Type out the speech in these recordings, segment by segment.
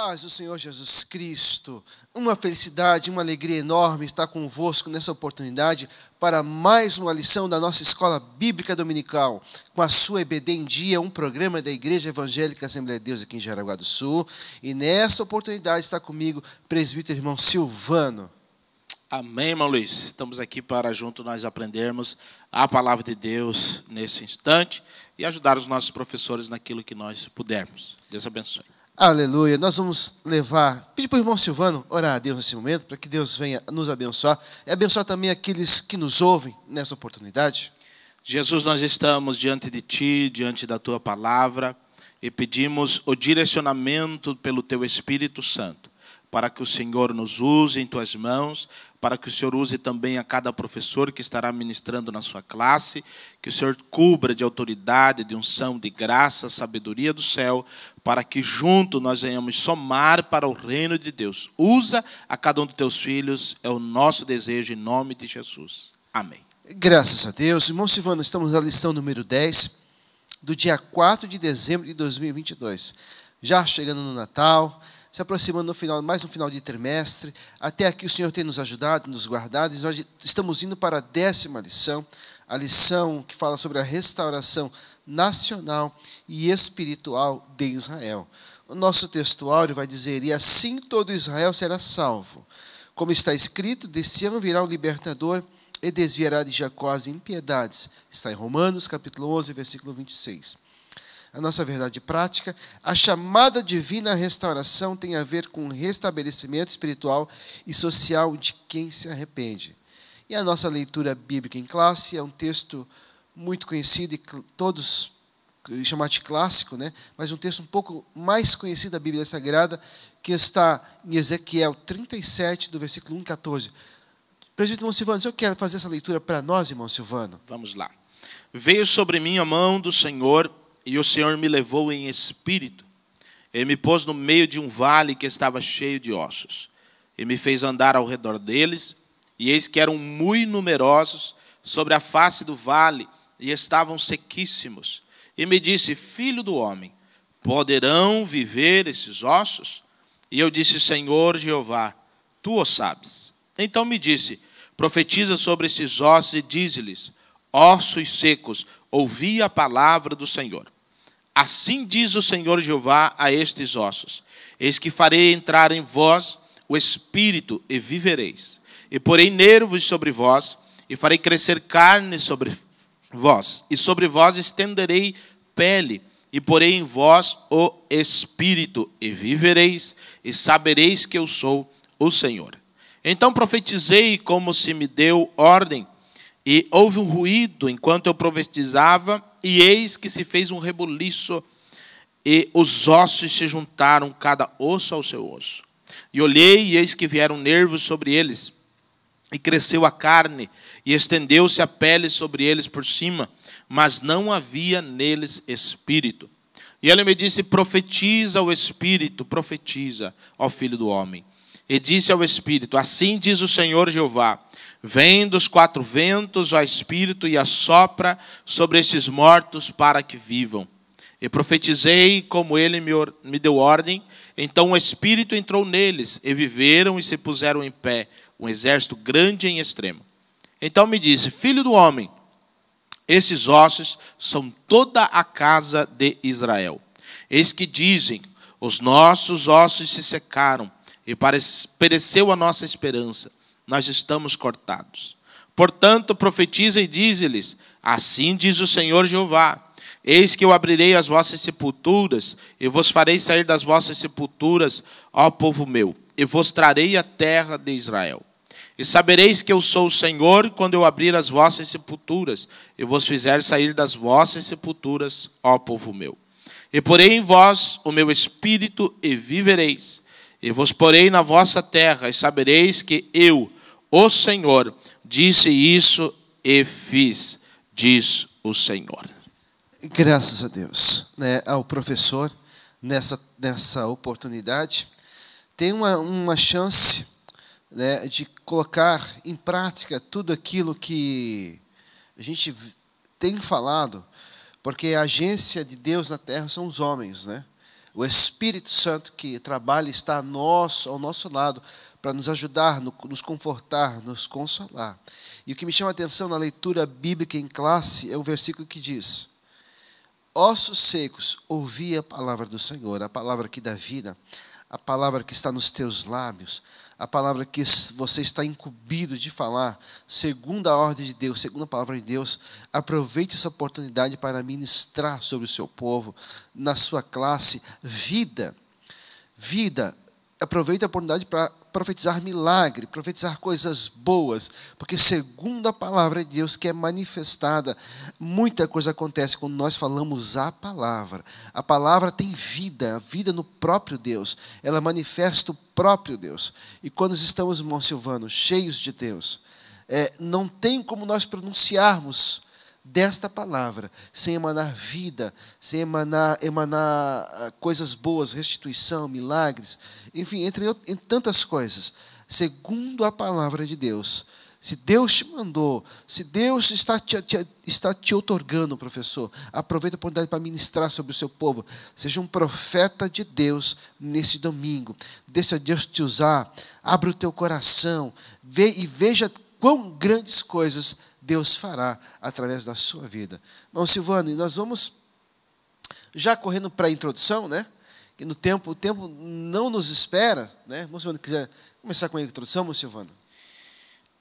paz do Senhor Jesus Cristo. Uma felicidade, uma alegria enorme estar convosco nessa oportunidade para mais uma lição da nossa Escola Bíblica Dominical, com a sua EBD em Dia, um programa da Igreja Evangélica Assembleia de Deus aqui em Jaraguá do Sul. E nessa oportunidade está comigo presbítero irmão Silvano. Amém, irmão Luiz. Estamos aqui para junto nós aprendermos a palavra de Deus nesse instante e ajudar os nossos professores naquilo que nós pudermos. Deus abençoe. Aleluia. Nós vamos levar, pedir para o irmão Silvano orar a Deus nesse momento, para que Deus venha nos abençoar e abençoar também aqueles que nos ouvem nessa oportunidade. Jesus, nós estamos diante de Ti, diante da Tua palavra, e pedimos o direcionamento pelo Teu Espírito Santo, para que o Senhor nos use em Tuas mãos, para que o Senhor use também a cada professor que estará ministrando na sua classe, que o Senhor cubra de autoridade, de unção, de graça, sabedoria do céu, para que junto nós venhamos somar para o reino de Deus. Usa a cada um dos teus filhos, é o nosso desejo, em nome de Jesus. Amém. Graças a Deus. Irmão Silvano, estamos na lição número 10, do dia 4 de dezembro de 2022. Já chegando no Natal se aproximando no final, mais um final de trimestre. Até aqui o Senhor tem nos ajudado, nos guardado, e nós estamos indo para a décima lição, a lição que fala sobre a restauração nacional e espiritual de Israel. O nosso textuário vai dizer: E assim todo Israel será salvo. Como está escrito, de Sião virá o libertador e desviará de Jacó as impiedades. Está em Romanos, capítulo 11, versículo 26 a nossa verdade prática, a chamada divina à restauração tem a ver com o restabelecimento espiritual e social de quem se arrepende. E a nossa leitura bíblica em classe é um texto muito conhecido e todos chamar de clássico, né? mas um texto um pouco mais conhecido da Bíblia Sagrada, que está em Ezequiel 37, do versículo 1 14. presidente irmão Silvano, eu quero fazer essa leitura para nós, irmão Silvano. Vamos lá. Veio sobre mim a mão do Senhor e o Senhor me levou em espírito e me pôs no meio de um vale que estava cheio de ossos. E me fez andar ao redor deles, e eis que eram muito numerosos sobre a face do vale, e estavam sequíssimos. E me disse: Filho do homem, poderão viver esses ossos? E eu disse: Senhor Jeová, tu o sabes. Então me disse: Profetiza sobre esses ossos e dize-lhes: ossos secos, ouvi a palavra do Senhor. Assim diz o Senhor Jeová a estes ossos: Eis que farei entrar em vós o espírito e vivereis, e porei nervos sobre vós, e farei crescer carne sobre vós, e sobre vós estenderei pele, e porei em vós o espírito, e vivereis, e sabereis que eu sou o Senhor. Então profetizei como se me deu ordem, e houve um ruído enquanto eu profetizava, e eis que se fez um rebuliço, e os ossos se juntaram, cada osso ao seu osso. E olhei, e eis que vieram nervos sobre eles, e cresceu a carne, e estendeu-se a pele sobre eles por cima, mas não havia neles espírito. E ele me disse: Profetiza o espírito, profetiza ao filho do homem. E disse ao espírito: Assim diz o Senhor Jeová Vem dos quatro ventos, o Espírito, e assopra sobre esses mortos para que vivam. E profetizei como ele me, me deu ordem. Então o Espírito entrou neles, e viveram e se puseram em pé, um exército grande em extremo. Então me disse: Filho do homem, esses ossos são toda a casa de Israel. Eis que dizem: Os nossos ossos se secaram, e pereceu a nossa esperança nós estamos cortados. Portanto, profetiza e diz lhes Assim diz o Senhor Jeová: Eis que eu abrirei as vossas sepulturas, e vos farei sair das vossas sepulturas, ó povo meu, e vos trarei a terra de Israel. E sabereis que eu sou o Senhor quando eu abrir as vossas sepulturas, e vos fizer sair das vossas sepulturas, ó povo meu. E porei em vós o meu espírito, e vivereis. E vos porei na vossa terra, e sabereis que eu, o Senhor, disse isso e fiz, diz o Senhor. Graças a Deus, né, ao professor nessa nessa oportunidade tem uma, uma chance né, de colocar em prática tudo aquilo que a gente tem falado, porque a agência de Deus na Terra são os homens, né? O Espírito Santo que trabalha está nosso, ao nosso lado para nos ajudar, nos confortar, nos consolar. E o que me chama a atenção na leitura bíblica em classe é um versículo que diz: Ossos secos, ouvi a palavra do Senhor, a palavra que dá vida, a palavra que está nos teus lábios, a palavra que você está incumbido de falar, segundo a ordem de Deus, segundo a palavra de Deus, aproveite essa oportunidade para ministrar sobre o seu povo, na sua classe, vida. Vida. Aproveite a oportunidade para profetizar milagre, profetizar coisas boas, porque segundo a palavra de Deus que é manifestada, muita coisa acontece quando nós falamos a palavra. A palavra tem vida, a vida no próprio Deus, ela manifesta o próprio Deus. E quando estamos, irmão Silvano, cheios de Deus, é, não tem como nós pronunciarmos desta palavra, sem emanar vida, sem emanar, emanar ah, coisas boas, restituição, milagres, enfim, entre, entre tantas coisas, segundo a palavra de Deus. Se Deus te mandou, se Deus está te, te, está te otorgando, professor, aproveita a oportunidade para ministrar sobre o seu povo. Seja um profeta de Deus nesse domingo. Deixa Deus te usar. Abre o teu coração. Vê e veja quão grandes coisas Deus fará através da sua vida. Bom, Silvano, nós vamos já correndo para a introdução, né? Que no tempo, o tempo não nos espera, né? Bom, Silvano, quiser começar com a introdução, bom, Silvano?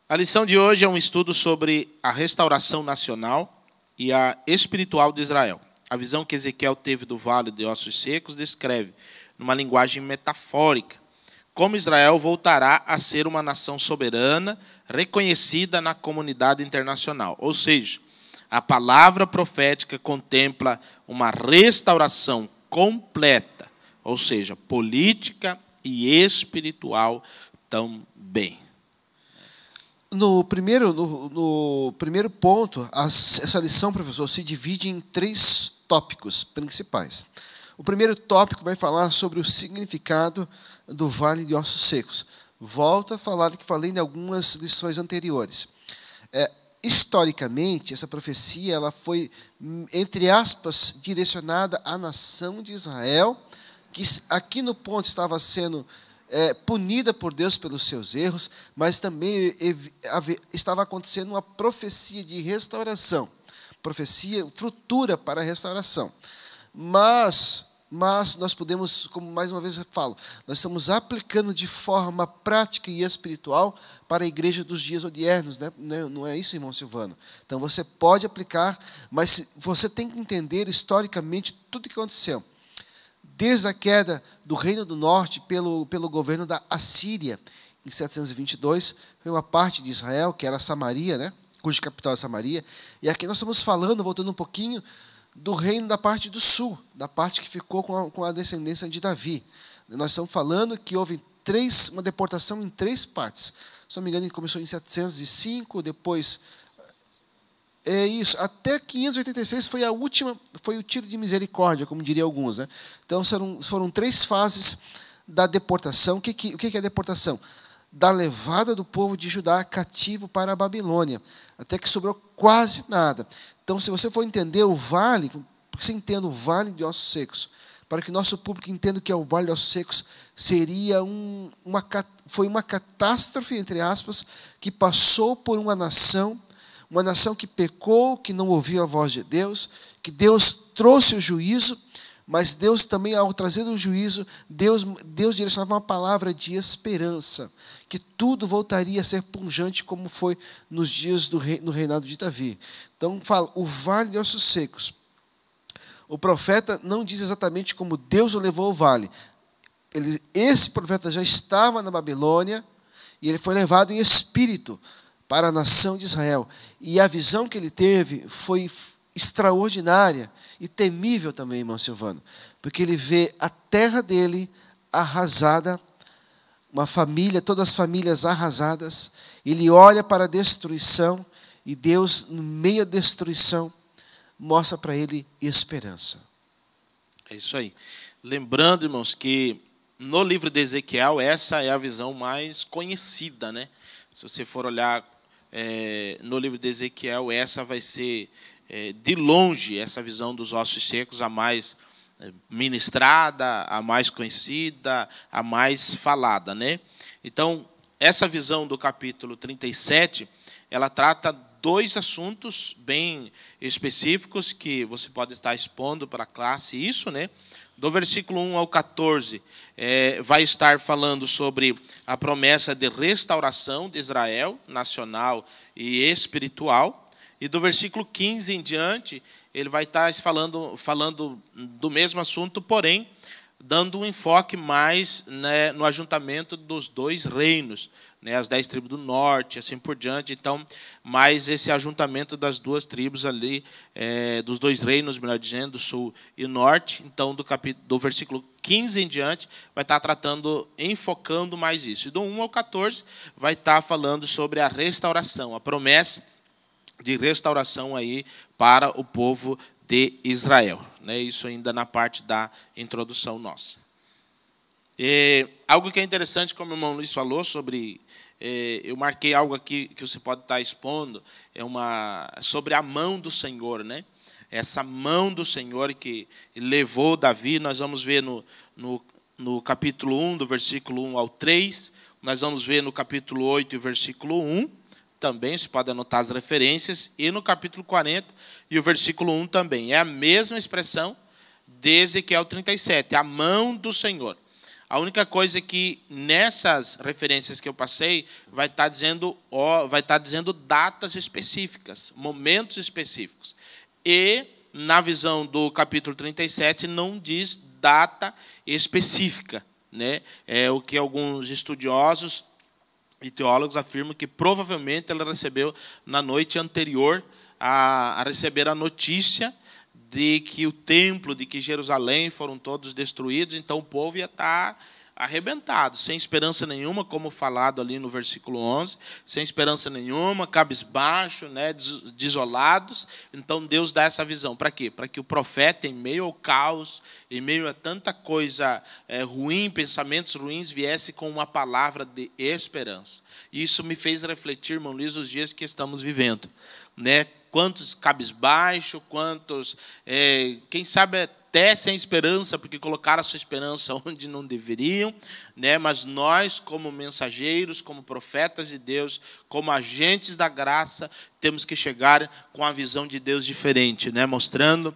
A lição de hoje é um estudo sobre a restauração nacional e a espiritual de Israel. A visão que Ezequiel teve do vale de ossos secos descreve, numa linguagem metafórica, como Israel voltará a ser uma nação soberana, reconhecida na comunidade internacional. Ou seja, a palavra profética contempla uma restauração completa, ou seja, política e espiritual também. No primeiro, no, no primeiro ponto, essa lição, professor, se divide em três tópicos principais. O primeiro tópico vai falar sobre o significado do vale de ossos secos. Volto a falar que falei em algumas lições anteriores. É, historicamente, essa profecia ela foi, entre aspas, direcionada à nação de Israel, que aqui no ponto estava sendo é, punida por Deus pelos seus erros, mas também estava acontecendo uma profecia de restauração profecia, frutura para a restauração. Mas mas nós podemos, como mais uma vez eu falo, nós estamos aplicando de forma prática e espiritual para a igreja dos dias odiernos, né? não é, é isso, irmão Silvano? Então você pode aplicar, mas você tem que entender historicamente tudo o que aconteceu. Desde a queda do Reino do Norte pelo, pelo governo da Assíria, em 722, foi uma parte de Israel, que era Samaria, né? cuja capital é Samaria. E aqui nós estamos falando, voltando um pouquinho, do reino da parte do sul, da parte que ficou com a, com a descendência de Davi. Nós estamos falando que houve três, uma deportação em três partes. Se não me engano, começou em 705, depois. É isso, até 586 foi a última, foi o tiro de misericórdia, como diriam alguns. Né? Então foram, foram três fases da deportação. O que, que, o que é deportação? Da levada do povo de Judá cativo para a Babilônia, até que sobrou quase nada. Então, se você for entender o vale, porque você entenda o vale de ossos secos, para que nosso público entenda que é o vale de ossos secos, seria um, uma, foi uma catástrofe, entre aspas, que passou por uma nação, uma nação que pecou, que não ouviu a voz de Deus, que Deus trouxe o juízo, mas Deus também, ao trazer o juízo, Deus, Deus direcionava uma palavra de esperança que tudo voltaria a ser punjante como foi nos dias do rei, no reinado de Davi. Então fala, o vale de ossos secos. O profeta não diz exatamente como Deus o levou ao vale. Ele, esse profeta já estava na Babilônia e ele foi levado em espírito para a nação de Israel. E a visão que ele teve foi extraordinária e temível também, irmão Silvano, porque ele vê a terra dele arrasada uma família, todas as famílias arrasadas, ele olha para a destruição e Deus, no meio da destruição, mostra para ele esperança. É isso aí. Lembrando, irmãos, que no livro de Ezequiel, essa é a visão mais conhecida, né? Se você for olhar é, no livro de Ezequiel, essa vai ser, é, de longe, essa visão dos ossos secos, a mais ministrada, a mais conhecida, a mais falada, né? Então, essa visão do capítulo 37, ela trata dois assuntos bem específicos que você pode estar expondo para a classe isso, né? Do versículo 1 ao 14, é, vai estar falando sobre a promessa de restauração de Israel, nacional e espiritual. E do versículo 15 em diante, ele vai tá estar falando, falando do mesmo assunto, porém dando um enfoque mais né, no ajuntamento dos dois reinos, né, as dez tribos do norte, assim por diante. Então, mais esse ajuntamento das duas tribos ali, é, dos dois reinos, melhor dizendo, do sul e norte. Então, do, capítulo, do versículo 15 em diante, vai estar tá tratando, enfocando mais isso. E do 1 ao 14, vai estar tá falando sobre a restauração, a promessa de restauração aí para o povo de Israel. Né? Isso ainda na parte da introdução nossa. algo que é interessante, como o irmão Luiz falou sobre eh, eu marquei algo aqui que você pode estar expondo, é uma sobre a mão do Senhor, né? Essa mão do Senhor que levou Davi, nós vamos ver no, no, no capítulo 1, do versículo 1 ao 3, nós vamos ver no capítulo 8, versículo 1, também, se pode anotar as referências, e no capítulo 40 e o versículo 1 também. É a mesma expressão de Ezequiel 37, a mão do Senhor. A única coisa é que nessas referências que eu passei vai estar tá dizendo, ó, vai estar tá dizendo datas específicas, momentos específicos. E na visão do capítulo 37 não diz data específica, né? É o que alguns estudiosos e teólogos afirmam que provavelmente ela recebeu na noite anterior a, a receber a notícia de que o templo, de que Jerusalém foram todos destruídos, então o povo ia estar tá arrebentado, sem esperança nenhuma, como falado ali no versículo 11, sem esperança nenhuma, cabisbaixo, né, desolados. Então Deus dá essa visão. Para quê? Para que o profeta, em meio ao caos, em meio a tanta coisa é, ruim, pensamentos ruins, viesse com uma palavra de esperança. Isso me fez refletir, irmão Luiz, os dias que estamos vivendo. Né? Quantos cabisbaixo, quantos. É, quem sabe é até sem esperança, porque colocaram a sua esperança onde não deveriam, né? mas nós, como mensageiros, como profetas de Deus, como agentes da graça, temos que chegar com a visão de Deus diferente, né? mostrando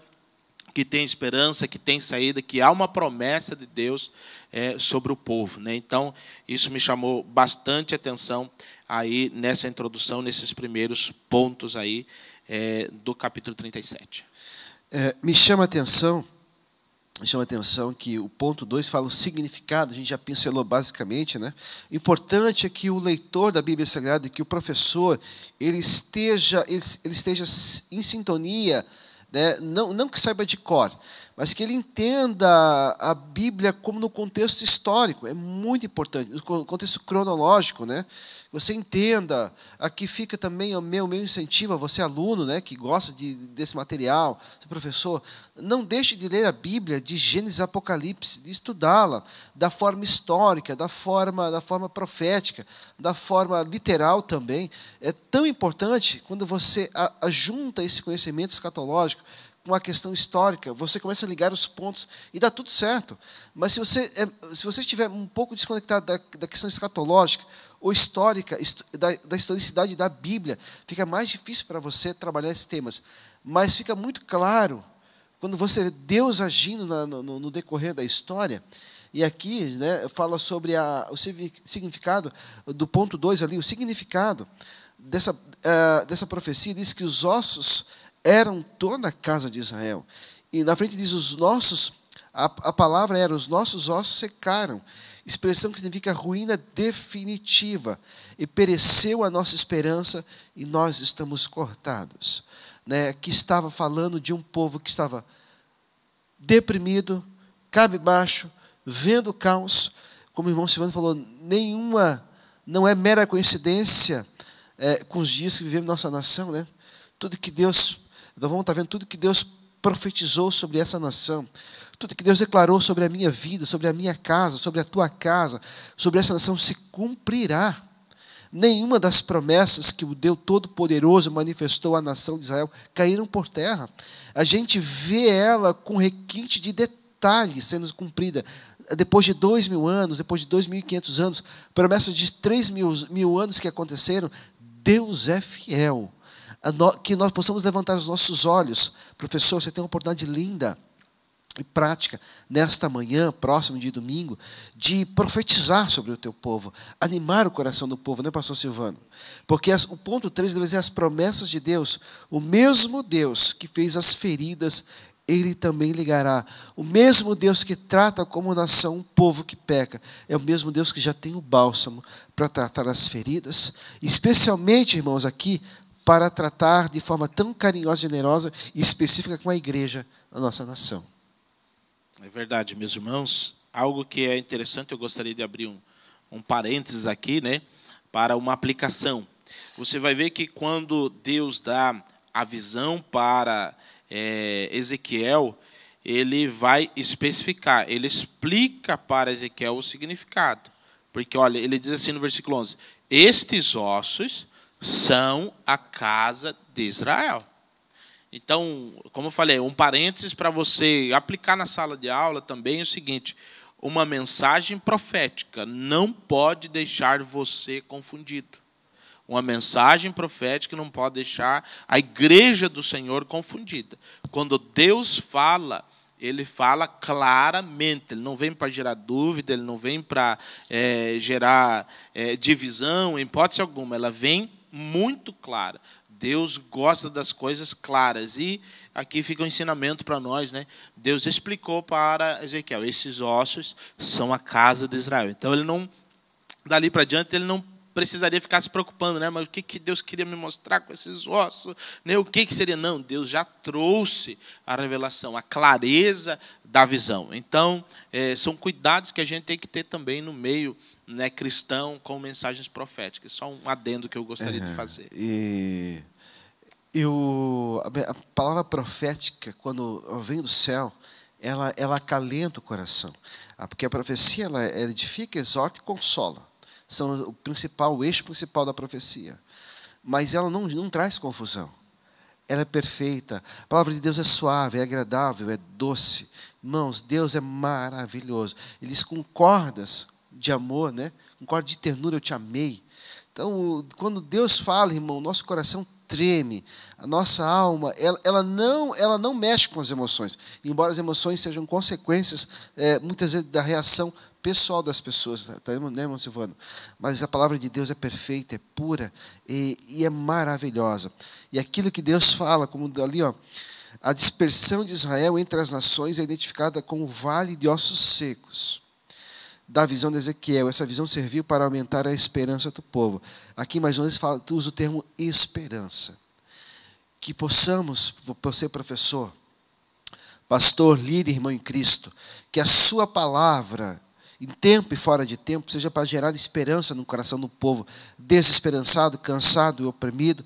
que tem esperança, que tem saída, que há uma promessa de Deus é, sobre o povo. Né? Então, isso me chamou bastante atenção aí nessa introdução, nesses primeiros pontos aí é, do capítulo 37. É, me chama a atenção chama a atenção que o ponto 2 fala o significado, a gente já pincelou basicamente. Né? O importante é que o leitor da Bíblia Sagrada, que o professor, ele esteja, ele, ele esteja em sintonia, né? não, não que saiba de cor, mas que ele entenda a Bíblia como no contexto histórico, é muito importante, no contexto cronológico, né? Você entenda, aqui fica também o meu, meu incentivo a você aluno, né, que gosta de, desse material, professor, não deixe de ler a Bíblia de Gênesis e Apocalipse, de estudá-la da forma histórica, da forma, da forma profética, da forma literal também. É tão importante quando você junta esse conhecimento escatológico uma questão histórica, você começa a ligar os pontos e dá tudo certo. Mas se você, é, se você estiver um pouco desconectado da, da questão escatológica ou histórica, da, da historicidade da Bíblia, fica mais difícil para você trabalhar esses temas. Mas fica muito claro quando você vê Deus agindo na, no, no, decorrer da história. E aqui né, fala sobre a, o significado do ponto 2 ali, o significado dessa, uh, dessa profecia diz que os ossos eram toda a casa de Israel. E na frente diz os nossos, a, a palavra era os nossos ossos secaram, expressão que significa ruína definitiva, e pereceu a nossa esperança e nós estamos cortados. Né, que estava falando de um povo que estava deprimido, cabe baixo vendo o caos, como o irmão Silvano falou, nenhuma, não é mera coincidência é, com os dias que vivemos nossa nação, né? Tudo que Deus então vamos estar tá vendo tudo que Deus profetizou sobre essa nação, tudo que Deus declarou sobre a minha vida, sobre a minha casa, sobre a tua casa, sobre essa nação se cumprirá. Nenhuma das promessas que o Deus Todo-Poderoso manifestou à nação de Israel caíram por terra. A gente vê ela com requinte de detalhes sendo cumprida. Depois de dois mil anos, depois de dois mil e quinhentos anos, promessas de três mil, mil anos que aconteceram, Deus é fiel que nós possamos levantar os nossos olhos. Professor, você tem uma oportunidade linda e prática nesta manhã, próximo de domingo, de profetizar sobre o teu povo, animar o coração do povo, né, pastor Silvano? Porque as, o ponto 3 deve ser as promessas de Deus. O mesmo Deus que fez as feridas, ele também ligará. O mesmo Deus que trata como nação um povo que peca, é o mesmo Deus que já tem o bálsamo para tratar as feridas, especialmente, irmãos, aqui para tratar de forma tão carinhosa, generosa e específica com a igreja da nossa nação. É verdade, meus irmãos. Algo que é interessante, eu gostaria de abrir um, um parênteses aqui, né, para uma aplicação. Você vai ver que quando Deus dá a visão para é, Ezequiel, ele vai especificar, ele explica para Ezequiel o significado. Porque, olha, ele diz assim no versículo 11: Estes ossos são a casa de Israel. Então, como eu falei, um parênteses para você aplicar na sala de aula também é o seguinte: uma mensagem profética não pode deixar você confundido. Uma mensagem profética não pode deixar a igreja do Senhor confundida. Quando Deus fala, ele fala claramente, ele não vem para gerar dúvida, ele não vem para é, gerar é, divisão, em hipótese alguma, ela vem muito clara. Deus gosta das coisas claras. E aqui fica o um ensinamento para nós, né? Deus explicou para Ezequiel: esses ossos são a casa de Israel. Então ele não, dali para diante, ele não precisaria ficar se preocupando, né? Mas o que, que Deus queria me mostrar com esses ossos? Né? O que, que seria? Não, Deus já trouxe a revelação, a clareza da visão. Então, é, são cuidados que a gente tem que ter também no meio né, cristão com mensagens proféticas. Só um adendo que eu gostaria uhum. de fazer. E eu, a palavra profética, quando vem do céu, ela, ela acalenta o coração. Ah, porque a profecia ela edifica, exorta e consola. São o principal, o eixo principal da profecia. Mas ela não, não traz confusão. Ela é perfeita. A palavra de Deus é suave, é agradável, é doce. Irmãos, Deus é maravilhoso. Eles concordas de amor, né? Um coro de ternura, eu te amei. Então, quando Deus fala, irmão, nosso coração treme, a nossa alma, ela, ela, não, ela não mexe com as emoções, embora as emoções sejam consequências, é, muitas vezes, da reação pessoal das pessoas, tá, tá né, irmão Silvano? Mas a palavra de Deus é perfeita, é pura e, e é maravilhosa. E aquilo que Deus fala, como ali, ó, a dispersão de Israel entre as nações é identificada como o vale de ossos secos da visão de Ezequiel. Essa visão serviu para aumentar a esperança do povo. Aqui, mais uma vez, fala, usa o termo esperança. Que possamos, você, professor, pastor, líder, irmão em Cristo, que a sua palavra, em tempo e fora de tempo, seja para gerar esperança no coração do povo desesperançado, cansado e oprimido,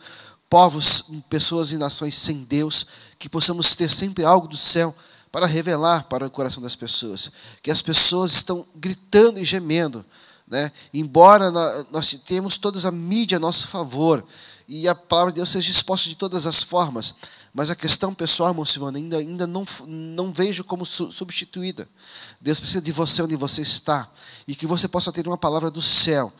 povos, pessoas e nações sem Deus, que possamos ter sempre algo do céu para revelar para o coração das pessoas que as pessoas estão gritando e gemendo, né? Embora nós temos toda a mídia a nosso favor e a palavra de Deus seja exposta de todas as formas, mas a questão pessoal, irmão Silvano, ainda, ainda não, não vejo como su substituída. Deus precisa de você onde você está e que você possa ter uma palavra do céu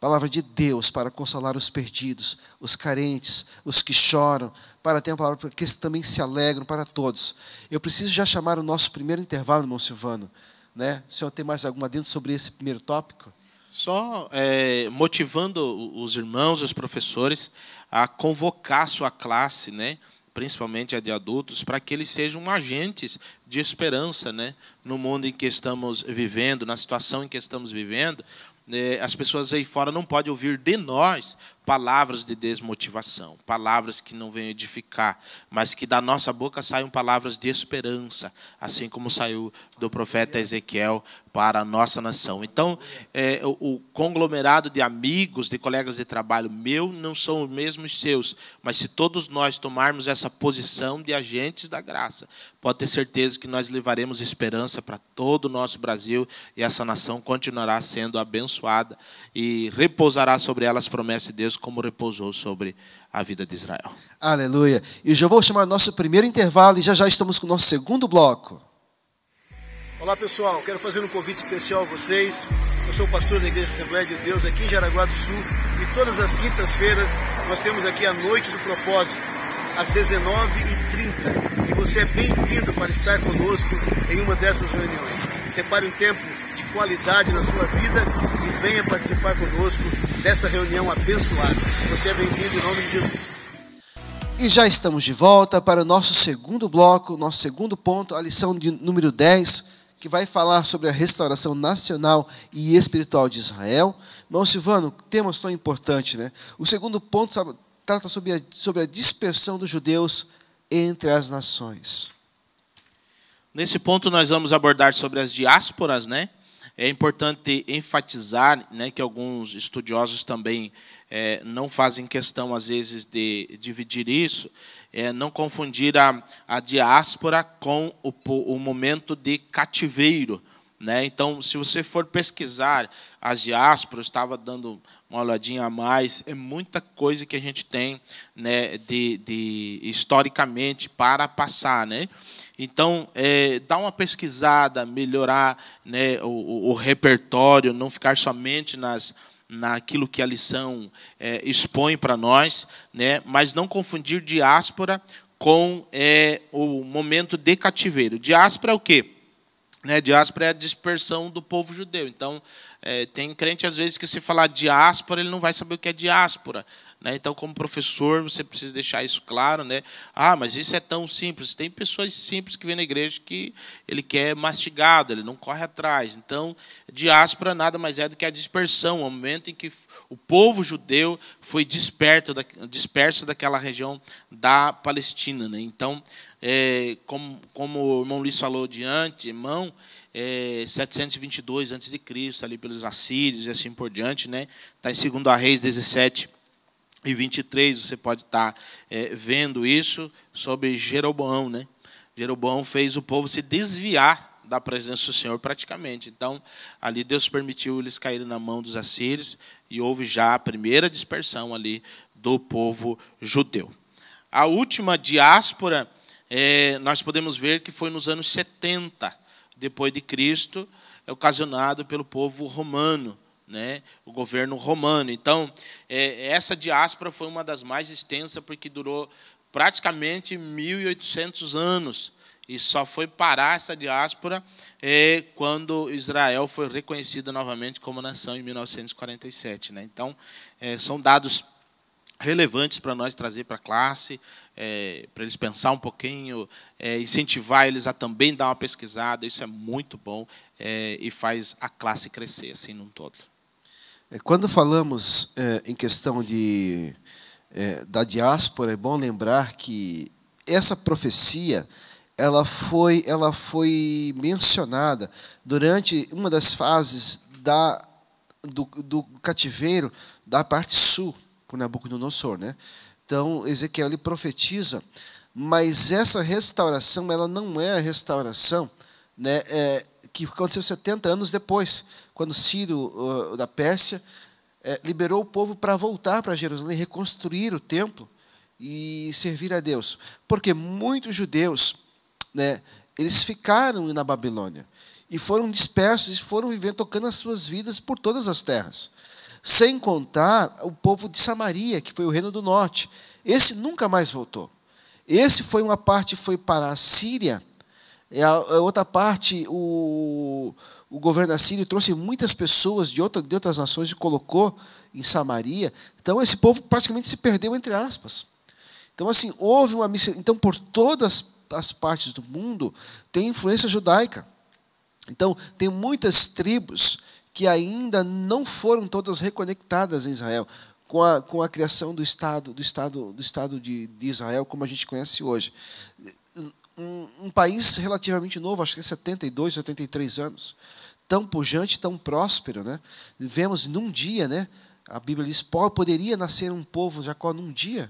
palavra de Deus para consolar os perdidos, os carentes, os que choram, para ter uma palavra para que também se alegram para todos. Eu preciso já chamar o nosso primeiro intervalo, irmão Silvano. Né? O senhor tem mais alguma dentro sobre esse primeiro tópico? Só é, motivando os irmãos, os professores, a convocar a sua classe, né? principalmente a de adultos, para que eles sejam agentes de esperança né? no mundo em que estamos vivendo, na situação em que estamos vivendo, é, as pessoas aí fora não podem ouvir de nós palavras de desmotivação, palavras que não venham edificar, mas que da nossa boca saiam palavras de esperança, assim como saiu do profeta Ezequiel para a nossa nação. Então, é, o, o conglomerado de amigos, de colegas de trabalho meu, não são os mesmos seus, mas se todos nós tomarmos essa posição de agentes da graça, pode ter certeza que nós levaremos esperança para todo o nosso Brasil e essa nação continuará sendo abençoada e repousará sobre ela as promessas de Deus como repousou sobre a vida de Israel. Aleluia. E já vou chamar nosso primeiro intervalo e já já estamos com o nosso segundo bloco. Olá pessoal, quero fazer um convite especial a vocês. Eu sou pastor da Igreja Assembleia de Deus aqui em Jaraguá do Sul e todas as quintas-feiras nós temos aqui a Noite do Propósito, às 19h30 você é bem-vindo para estar conosco em uma dessas reuniões. Separe um tempo de qualidade na sua vida e venha participar conosco dessa reunião abençoada. Você é bem-vindo em nome de Jesus. E já estamos de volta para o nosso segundo bloco, nosso segundo ponto, a lição de número 10, que vai falar sobre a restauração nacional e espiritual de Israel. Mão Silvano, temas tão importantes, né? O segundo ponto sabe, trata sobre a, sobre a dispersão dos judeus entre as nações. Nesse ponto nós vamos abordar sobre as diásporas, né? É importante enfatizar, né, que alguns estudiosos também é, não fazem questão às vezes de dividir isso, é, não confundir a, a diáspora com o, o momento de cativeiro, né? Então, se você for pesquisar as diásporas, estava dando uma olhadinha a mais, é muita coisa que a gente tem né, de, de historicamente para passar. Né? Então, é, uma pesquisada, melhorar né, o, o repertório, não ficar somente nas, naquilo que a lição é, expõe para nós, né? mas não confundir diáspora com é, o momento de cativeiro. Diáspora é o quê? Né, diáspora é a dispersão do povo judeu. Então, é, tem crente, às vezes, que se falar diáspora, ele não vai saber o que é diáspora. Né? Então, como professor, você precisa deixar isso claro. Né? Ah, mas isso é tão simples. Tem pessoas simples que vêm na igreja que ele quer mastigado, ele não corre atrás. Então, diáspora nada mais é do que a dispersão, o momento em que o povo judeu foi disperso, disperso daquela região da Palestina. Né? Então, é, como, como o irmão Luiz falou diante, irmão, é, 722 a.C., ali pelos assírios e assim por diante, né? Está em 2 Reis 17 e 23, você pode estar tá, é, vendo isso sobre Jeroboão, né? Jeroboão fez o povo se desviar da presença do Senhor praticamente. Então, ali Deus permitiu eles caírem na mão dos assírios e houve já a primeira dispersão ali do povo judeu. A última diáspora é, nós podemos ver que foi nos anos 70 depois de Cristo, é ocasionado pelo povo romano, né, o governo romano. Então, é, essa diáspora foi uma das mais extensas, porque durou praticamente 1.800 anos. E só foi parar essa diáspora é, quando Israel foi reconhecida novamente como nação em 1947. Né? Então, é, são dados relevantes para nós trazer para a classe, é, para eles pensar um pouquinho, é, incentivar eles a também dar uma pesquisada. Isso é muito bom é, e faz a classe crescer assim num todo. É, quando falamos é, em questão de, é, da diáspora, é bom lembrar que essa profecia ela foi, ela foi mencionada durante uma das fases da, do, do cativeiro da parte sul por Nabucodonosor, né? Então, Ezequiel ele profetiza, mas essa restauração, ela não é a restauração, né, é, que aconteceu 70 anos depois, quando Ciro uh, da Pérsia é, liberou o povo para voltar para Jerusalém, reconstruir o templo e servir a Deus. Porque muitos judeus, né, eles ficaram na Babilônia e foram dispersos e foram vivendo tocando as suas vidas por todas as terras. Sem contar o povo de Samaria, que foi o reino do norte. Esse nunca mais voltou. Esse foi uma parte foi para a Síria. E é a, é outra parte, o, o governo assírio trouxe muitas pessoas de, outra, de outras nações e colocou em Samaria. Então, esse povo praticamente se perdeu, entre aspas. Então, assim, houve uma missão Então, por todas as partes do mundo, tem influência judaica. Então, tem muitas tribos que ainda não foram todas reconectadas em Israel com a, com a criação do Estado, do Estado, do Estado de, de Israel como a gente conhece hoje. Um, um, país relativamente novo, acho que é 72, 73 anos, tão pujante, tão próspero, né? Vemos num dia, né? A Bíblia diz: poderia nascer um povo, Jacó, num dia.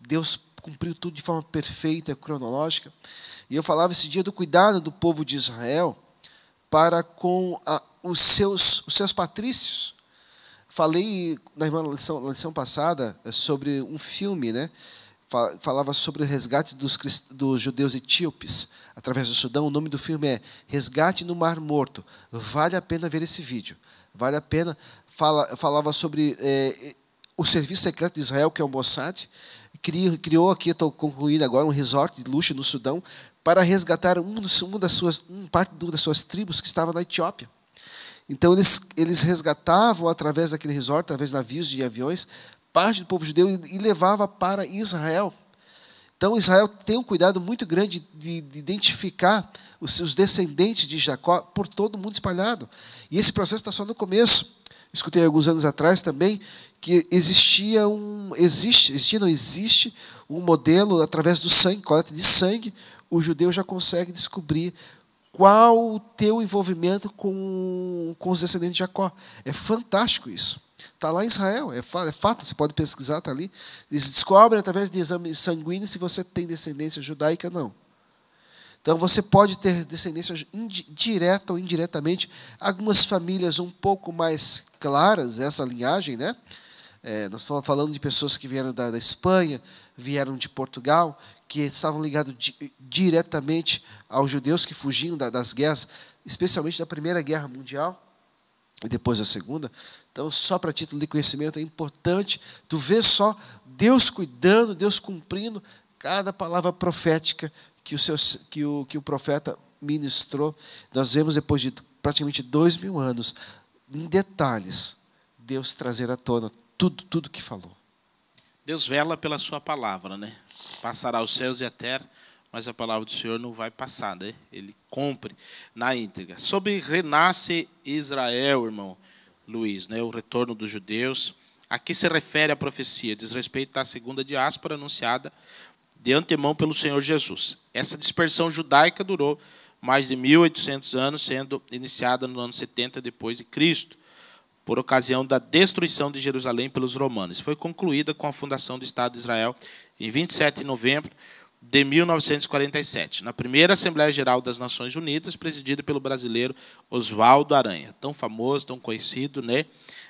Deus cumpriu tudo de forma perfeita, cronológica. E eu falava esse dia do cuidado do povo de Israel para com a os seus, os seus patrícios. Falei na, irmã, na, lição, na lição passada eh, sobre um filme, né? Falava sobre o resgate dos, dos judeus etíopes através do Sudão. O nome do filme é Resgate no Mar Morto. Vale a pena ver esse vídeo. Vale a pena. Fala, falava sobre é, o serviço secreto de Israel, que é o Mossad, criou, criou aqui, estou concluindo agora, um resort de luxo no Sudão para resgatar um, um das suas, um, parte de uma das suas tribos que estava na Etiópia. Então eles, eles resgatavam através daquele resort, através de navios e aviões, parte do povo judeu e, e levava para Israel. Então Israel tem um cuidado muito grande de, de identificar os seus descendentes de Jacó por todo o mundo espalhado. E esse processo está só no começo. Escutei alguns anos atrás também que existia um existe existia não existe um modelo através do sangue coleta de sangue o judeu já consegue descobrir qual o teu envolvimento com, com os descendentes de Jacó. É fantástico isso. Está lá em Israel, é, é, fato, você pode pesquisar, está ali. Eles descobrem através de exame sanguíneo se você tem descendência judaica ou não. Então você pode ter descendência direta ou indiretamente. Algumas famílias um pouco mais claras, essa linhagem, né? É, nós falando de pessoas que vieram da, da Espanha, vieram de Portugal, que estavam ligados diretamente aos judeus que fugiam das guerras, especialmente da Primeira Guerra Mundial e depois da Segunda. Então, só para título de conhecimento é importante tu ver só Deus cuidando, Deus cumprindo cada palavra profética que o, seu, que o, que o profeta ministrou. Nós vemos depois de praticamente dois mil anos, em detalhes, Deus trazer à tona tudo, tudo que falou. Deus vela pela sua palavra, né? passará os céus e a terra, mas a palavra do Senhor não vai passar, né? Ele cumpre na íntegra. Sobre renasce Israel, irmão Luiz, né? O retorno dos judeus. Aqui se refere à profecia, diz respeito à segunda diáspora anunciada de antemão pelo Senhor Jesus. Essa dispersão judaica durou mais de 1800 anos, sendo iniciada no ano 70 depois de Cristo, por ocasião da destruição de Jerusalém pelos romanos. Foi concluída com a fundação do Estado de Israel em 27 de novembro de 1947, na primeira Assembleia Geral das Nações Unidas, presidida pelo brasileiro Oswaldo Aranha, tão famoso, tão conhecido, né,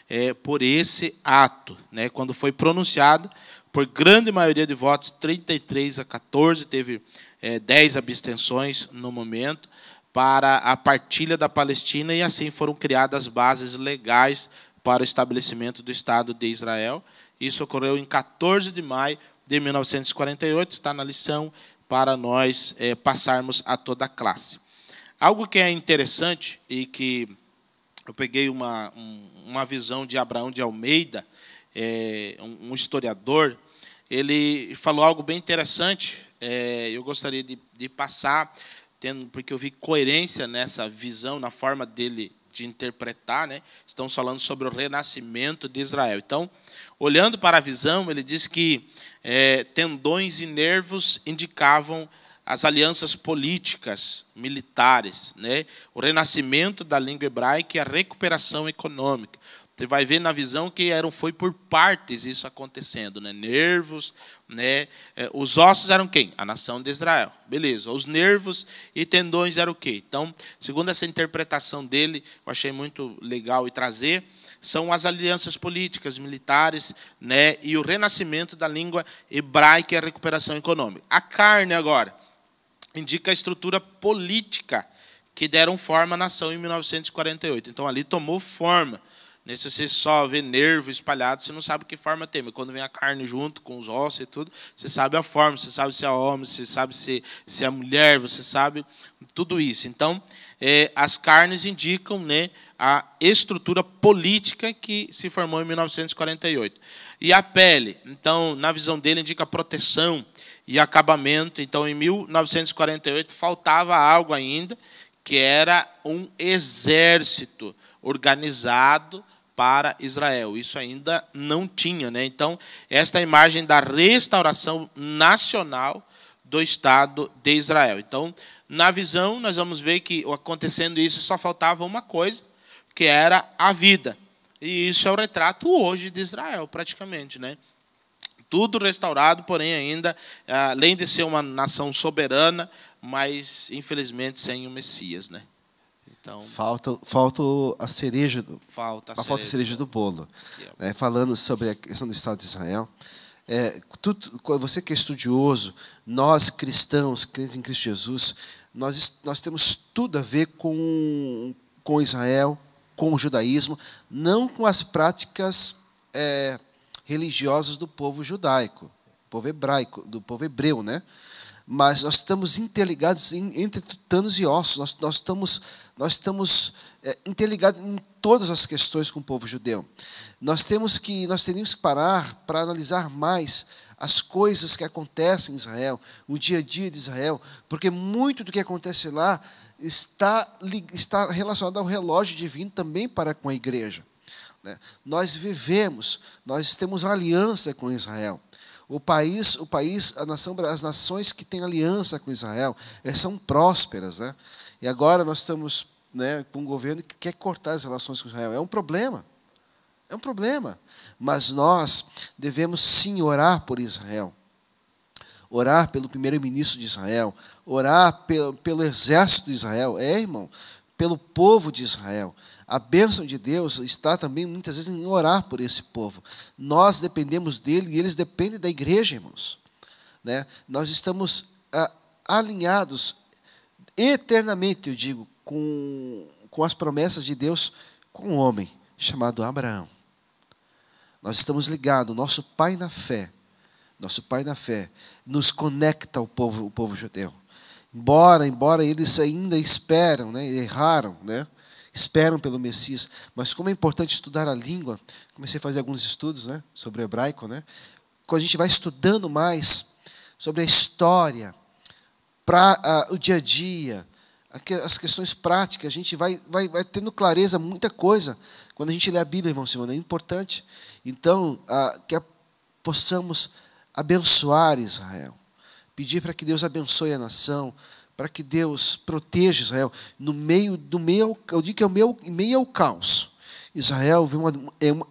é, por esse ato, né, quando foi pronunciado por grande maioria de votos, 33 a 14, teve é, 10 abstenções no momento para a partilha da Palestina e assim foram criadas bases legais para o estabelecimento do Estado de Israel. Isso ocorreu em 14 de maio de 1948, está na lição para nós é, passarmos a toda a classe. Algo que é interessante e que eu peguei uma, um, uma visão de Abraão de Almeida, é, um, um, historiador, ele falou algo bem interessante, é, eu gostaria de, de passar, tendo, porque eu vi coerência nessa visão, na forma dele de interpretar, né? Estamos falando sobre o renascimento de Israel. Então, olhando para a visão, ele diz que é, tendões e nervos indicavam as alianças políticas, militares, né? o renascimento da língua hebraica e a recuperação econômica. Você vai ver na visão que eram foi por partes isso acontecendo, né? Nervos, né? É, os ossos eram quem? A nação de Israel. Beleza. Os nervos e tendões eram o quê? Então, segundo essa interpretação dele, eu achei muito legal e trazer são as alianças políticas, militares, né, e o renascimento da língua hebraica e a recuperação econômica. A carne agora indica a estrutura política que deram forma à nação em 1948. Então ali tomou forma Nesse você só vê nervo espalhado, você não sabe que forma tem. Mas quando vem a carne junto com os ossos e tudo, você sabe a forma, você sabe se é homem, você sabe se, se é mulher, você sabe tudo isso. Então, é, as carnes indicam né, a estrutura política que se formou em 1948. E a pele, então, na visão dele, indica proteção e acabamento. Então, em 1948, faltava algo ainda, que era um exército organizado para Israel. Isso ainda não tinha, né? Então, esta é a imagem da restauração nacional do Estado de Israel. Então, na visão, nós vamos ver que acontecendo isso só faltava uma coisa, que era a vida. E isso é o retrato hoje de Israel, praticamente, né? Tudo restaurado, porém ainda, ah, além de ser uma nação soberana, mas infelizmente sem o Messias, né? Então, falta, falta a cereja do, falta a, cereja. falta a cereja do bolo. Yeah. Né? falando sobre a questão do Estado de Israel, é, você que é estudioso, nós cristãos, crentes em Cristo Jesus, nós, nós temos tudo a ver com, com Israel, com o judaísmo, não com as práticas é, religiosas do povo judaico, do povo hebraico, do povo hebreu, né? Mas nós estamos interligados entre tutanos e ossos, nós, nós estamos nós estamos é, interligados em todas as questões com o povo judeu. Nós temos que nós teríamos que parar para analisar mais as coisas que acontecem em Israel, o dia a dia de Israel, porque muito do que acontece lá está, está relacionado ao relógio divino também para com a igreja. Né? Nós vivemos, nós temos aliança com Israel. O país, o país, a nação, as nações que têm aliança com Israel eh, são prósperas, né? E agora nós estamos né, com um governo que quer cortar as relações com Israel. É um problema. É um problema. Mas nós devemos sim orar por Israel. Orar pelo primeiro-ministro de Israel. Orar pelo, pelo exército de Israel. É, irmão. Pelo povo de Israel. A bênção de Deus está também muitas vezes em orar por esse povo. Nós dependemos dele e eles dependem da igreja, irmãos. Né? Nós estamos ah, alinhados eternamente, eu digo, com, com as promessas de Deus com um homem chamado Abraão. Nós estamos ligados, nosso pai na fé, nosso pai na fé, nos conecta ao povo, o povo judeu. Embora, embora eles ainda esperam, né, erraram, né, esperam pelo Messias, mas como é importante estudar a língua, comecei a fazer alguns estudos, né, sobre o hebraico, né, quando a gente vai estudando mais sobre a história, para uh, o dia a dia, as questões práticas, a gente vai, vai, vai tendo clareza muita coisa quando a gente lê a Bíblia, irmão Simão, é importante. Então, uh, que a, possamos abençoar Israel, pedir para que Deus abençoe a nação, para que Deus proteja Israel no meio do meio, eu digo que é o meio, meio ao caos. Israel é uma,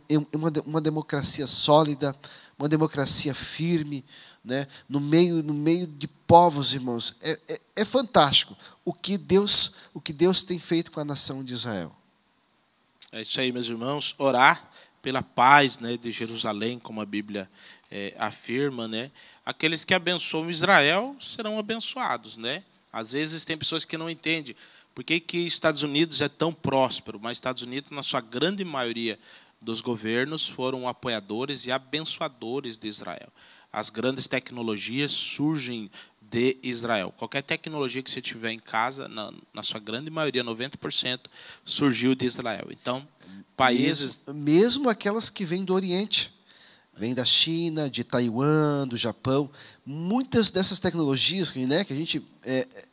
é uma, é uma democracia sólida, uma democracia firme, né? no, meio, no meio de povos, irmãos. É, é, é fantástico o que, Deus, o que Deus tem feito com a nação de Israel. É isso aí, meus irmãos. Orar pela paz né, de Jerusalém, como a Bíblia é, afirma, né? Aqueles que abençoam Israel serão abençoados, né? Às vezes tem pessoas que não entendem por que, que Estados Unidos é tão próspero, mas Estados Unidos, na sua grande maioria dos governos, foram apoiadores e abençoadores de Israel. As grandes tecnologias surgem de Israel. Qualquer tecnologia que você tiver em casa, na, na sua grande maioria, 90%, surgiu de Israel. Então, países. Mesmo, mesmo aquelas que vêm do Oriente. vem da China, de Taiwan, do Japão. Muitas dessas tecnologias né, que a gente é, é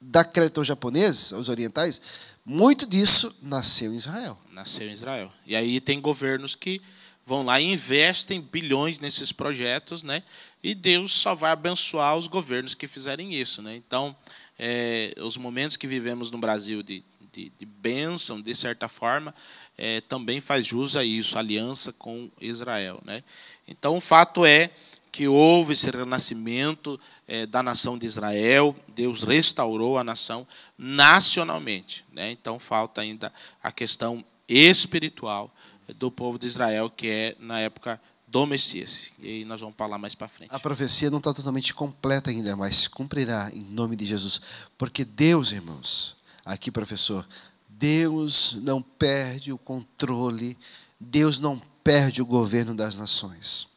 dá crédito aos japoneses, aos orientais, muito disso nasceu em Israel. Nasceu em Israel. E aí tem governos que vão lá e investem bilhões nesses projetos, né? E Deus só vai abençoar os governos que fizerem isso, né? Então, é, os momentos que vivemos no Brasil de, de, de bênção, de certa forma, é, também faz jus a isso, a aliança com Israel, né? Então, o fato é que houve esse renascimento é, da nação de Israel, Deus restaurou a nação nacionalmente. Né? Então falta ainda a questão espiritual do povo de Israel, que é na época do Messias. E nós vamos falar mais para frente. A profecia não está totalmente completa ainda, mas cumprirá em nome de Jesus. Porque Deus, irmãos, aqui, professor, Deus não perde o controle, Deus não perde o governo das nações.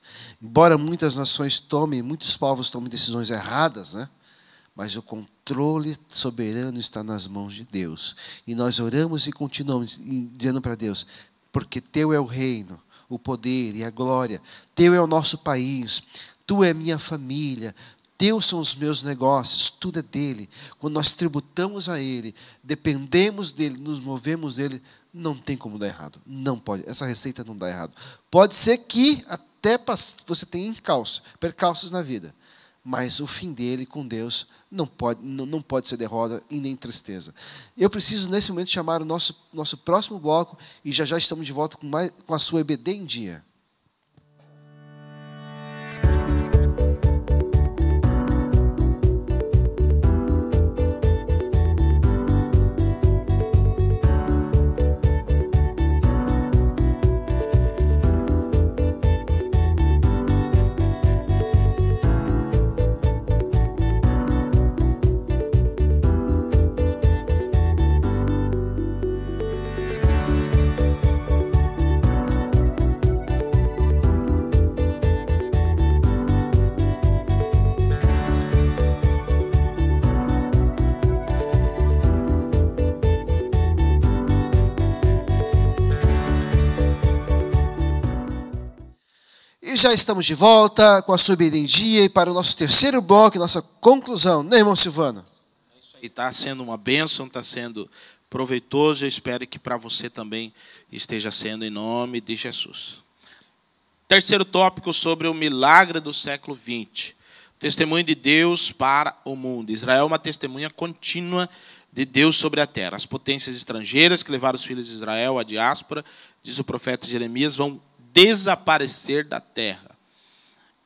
Embora muitas nações tomem, muitos povos tomem decisões erradas, né? mas o controle soberano está nas mãos de Deus. E nós oramos e continuamos dizendo para Deus: porque teu é o reino, o poder e a glória, teu é o nosso país, tu é minha família, teus são os meus negócios, tudo é dele. Quando nós tributamos a ele, dependemos dele, nos movemos dele, não tem como dar errado. Não pode, essa receita não dá errado. Pode ser que até você tenha encalços, percalços na vida, mas o fim dele com Deus não pode, não, não pode ser derrota e nem tristeza. Eu preciso, nesse momento, chamar o nosso, nosso próximo bloco e já já estamos de volta com, mais, com a sua EBD em dia. já estamos de volta com a subida em dia e para o nosso terceiro bloco, nossa conclusão, né, irmão Silvano? Está é sendo uma bênção, está sendo proveitoso. Eu espero que para você também esteja sendo em nome de Jesus. Terceiro tópico sobre o milagre do século XX. Testemunho de Deus para o mundo. Israel é uma testemunha contínua de Deus sobre a terra. As potências estrangeiras que levaram os filhos de Israel à diáspora, diz o profeta Jeremias, vão desaparecer da terra.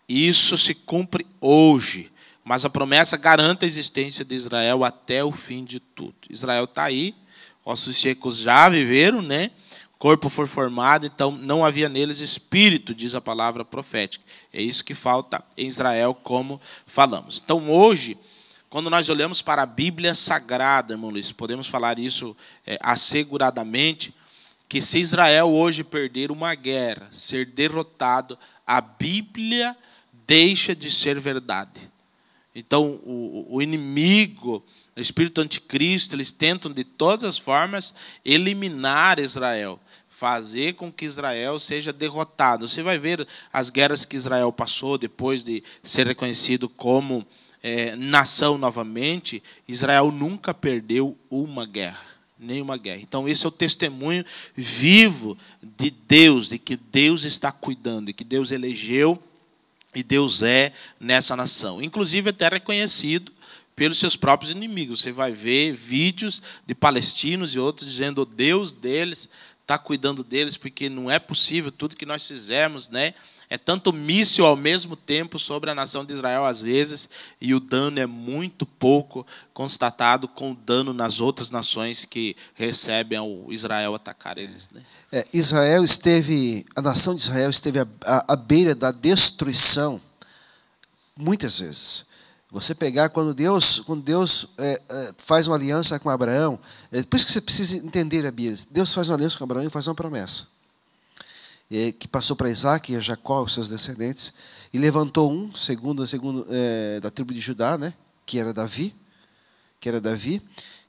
Isso se cumpre hoje, mas a promessa garante a existência de Israel até o fim de tudo. Israel está aí, ossos secos já viveram, né? corpo foi formado, então não havia neles espírito, diz a palavra profética. É isso que falta em Israel, como falamos. Então hoje, quando nós olhamos para a Bíblia Sagrada, irmão Luiz, podemos falar isso é, asseguradamente, que se Israel hoje perder uma guerra, ser derrotado, a Bíblia deixa de ser verdade. Então, o, o inimigo, o espírito anticristo, eles tentam de todas as formas eliminar Israel, fazer com que Israel seja derrotado. Você vai ver as guerras que Israel passou depois de ser reconhecido como é, nação novamente. Israel nunca perdeu uma guerra nenhuma guerra. Então, esse é o testemunho vivo de Deus, de que Deus está cuidando, de que Deus elegeu e Deus é nessa nação. Inclusive, até reconhecido pelos seus próprios inimigos. Você vai ver vídeos de palestinos e outros dizendo o Deus deles está cuidando deles, porque não é possível tudo que nós fizemos, né? É tanto míssil ao mesmo tempo sobre a nação de Israel às vezes, e o dano é muito pouco constatado com o dano nas outras nações que recebem o Israel atacar eles. Né? É, Israel esteve, a nação de Israel esteve à, à, à beira da destruição muitas vezes. Você pegar quando Deus, quando Deus é, é, faz uma aliança com Abraão, é por isso que você precisa entender a Bíblia. Deus faz uma aliança com Abraão e faz uma promessa. É, que passou para Isaac e Jacó, os seus descendentes, e levantou um, segundo, segundo é, da tribo de Judá, né, que era Davi, que era Davi,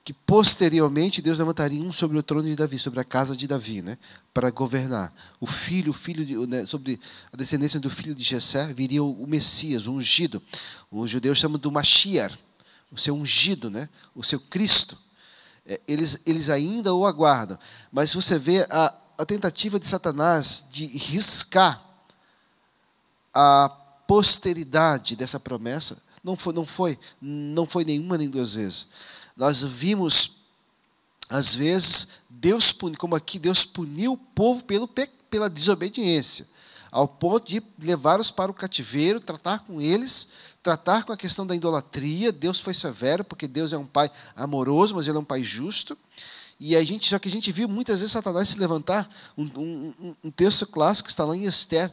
que posteriormente Deus levantaria um sobre o trono de Davi, sobre a casa de Davi, né, para governar. O filho, o filho de, né, sobre a descendência do filho de Jessé viria o, Messias, o ungido. Os judeus chamam do Mashiar, o seu ungido, né, o seu Cristo. É, eles, eles ainda o aguardam. Mas você vê a, a tentativa de Satanás de riscar a posteridade dessa promessa não foi, não foi, não foi nenhuma nem duas vezes. Nós vimos às vezes Deus pune, como aqui Deus puniu o povo pelo pela desobediência, ao ponto de levá-los para o cativeiro, tratar com eles, tratar com a questão da idolatria. Deus foi severo, porque Deus é um pai amoroso, mas ele é um pai justo. E a gente, só que a gente viu muitas vezes Satanás se levantar. Um, um, um texto clássico está lá em Esther,